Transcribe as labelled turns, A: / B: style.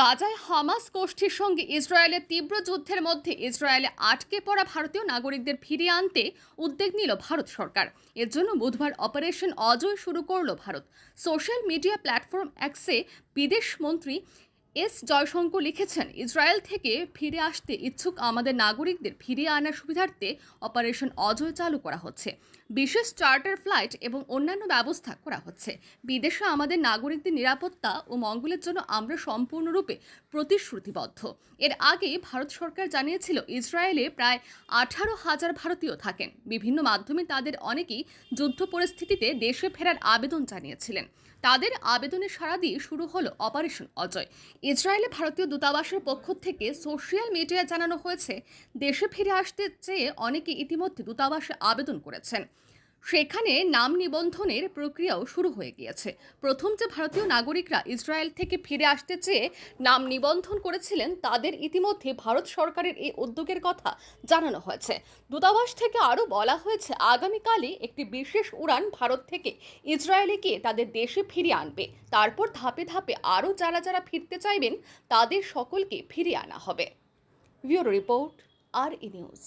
A: গাজায় হামাস গোষ্ঠীর সঙ্গে ইসরায়েলের তীব্র যুদ্ধের মধ্যে ইসরায়েলে আটকে পড়া ভারতীয় নাগরিকদের ফিরিয়ে আনতে উদ্যোগ নিল ভারত সরকার এর জন্য বুধবার অপারেশন অজয় শুরু করল ভারত সোশ্যাল মিডিয়া প্ল্যাটফর্ম অ্যাক্সে বিদেশ মন্ত্রী এস জয়শঙ্কর লিখেছেন ইসরায়েল থেকে ফিরে আসতে ইচ্ছুক আমাদের নাগরিকদের ফিরিয়ে আনার সুবিধার্থে অপারেশন অজয় চালু করা হচ্ছে বিশেষ চার্টার ফ্লাইট এবং অন্যান্য ব্যবস্থা করা হচ্ছে বিদেশে আমাদের নাগরিকদের নিরাপত্তা ও মঙ্গলের জন্য আমরা সম্পূর্ণরূপে প্রতিশ্রুতিবদ্ধ এর আগে ভারত সরকার জানিয়েছিল ইসরায়েলে প্রায় আঠারো হাজার ভারতীয় থাকেন বিভিন্ন মাধ্যমে তাদের অনেকেই যুদ্ধ পরিস্থিতিতে দেশে ফেরার আবেদন জানিয়েছিলেন তাদের আবেদনে সারা দিয়ে শুরু হলো অপারেশন অজয় ইসরায়েলে ভারতীয় দূতাবাসের পক্ষ থেকে সোশ্যাল মিডিয়ায় জানানো হয়েছে দেশে ফিরে আসতে চেয়ে অনেকে ইতিমধ্যে দূতাবাসে আবেদন করেছেন সেখানে নাম নিবন্ধনের প্রক্রিয়াও শুরু হয়ে গিয়েছে প্রথম যে ভারতীয় নাগরিকরা ইসরায়েল থেকে ফিরে আসতে চেয়ে নাম নিবন্ধন করেছিলেন তাদের ইতিমধ্যে ভারত সরকারের এই উদ্যোগের কথা জানানো হয়েছে দূতাবাস থেকে আরও বলা হয়েছে আগামীকালই একটি বিশেষ উড়ান ভারত থেকে ইসরায়েলে গিয়ে তাদের দেশে ফিরিয়ে আনবে তারপর ধাপে ধাপে আরও যারা যারা ফিরতে চাইবেন তাদের সকলকে ফিরিয়ে আনা হবে ব্যুরো রিপোর্ট আর ই নিউজ